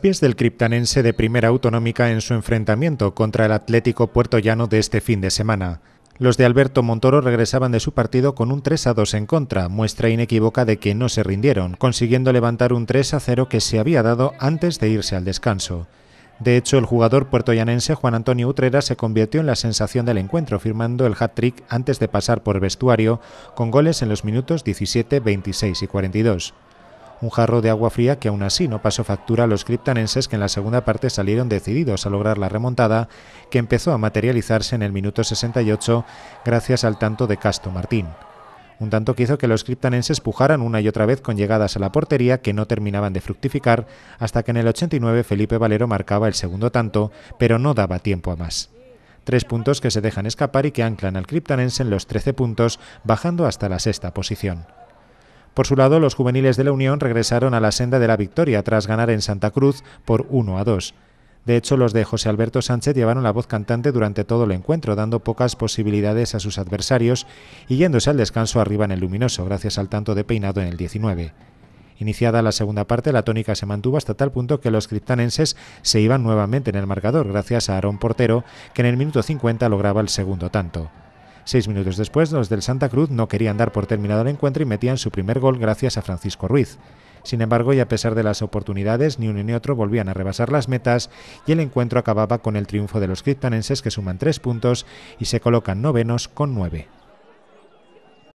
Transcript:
pies del criptanense de Primera Autonómica en su enfrentamiento contra el Atlético puertollano de este fin de semana. Los de Alberto Montoro regresaban de su partido con un 3 a 2 en contra, muestra inequívoca de que no se rindieron, consiguiendo levantar un 3 a 0 que se había dado antes de irse al descanso. De hecho, el jugador puertollanense Juan Antonio Utrera se convirtió en la sensación del encuentro, firmando el hat-trick antes de pasar por vestuario, con goles en los minutos 17, 26 y 42 un jarro de agua fría que aún así no pasó factura a los criptanenses que en la segunda parte salieron decididos a lograr la remontada que empezó a materializarse en el minuto 68 gracias al tanto de Casto Martín. Un tanto que hizo que los criptanenses pujaran una y otra vez con llegadas a la portería que no terminaban de fructificar hasta que en el 89 Felipe Valero marcaba el segundo tanto, pero no daba tiempo a más. Tres puntos que se dejan escapar y que anclan al criptanense en los 13 puntos, bajando hasta la sexta posición. Por su lado, los juveniles de la Unión regresaron a la senda de la victoria tras ganar en Santa Cruz por 1 a 2. De hecho, los de José Alberto Sánchez llevaron la voz cantante durante todo el encuentro, dando pocas posibilidades a sus adversarios y yéndose al descanso arriba en el luminoso, gracias al tanto de peinado en el 19. Iniciada la segunda parte, la tónica se mantuvo hasta tal punto que los criptanenses se iban nuevamente en el marcador, gracias a Aarón Portero, que en el minuto 50 lograba el segundo tanto. Seis minutos después, los del Santa Cruz no querían dar por terminado el encuentro y metían su primer gol gracias a Francisco Ruiz. Sin embargo, y a pesar de las oportunidades, ni uno ni otro volvían a rebasar las metas y el encuentro acababa con el triunfo de los criptanenses que suman tres puntos y se colocan novenos con nueve.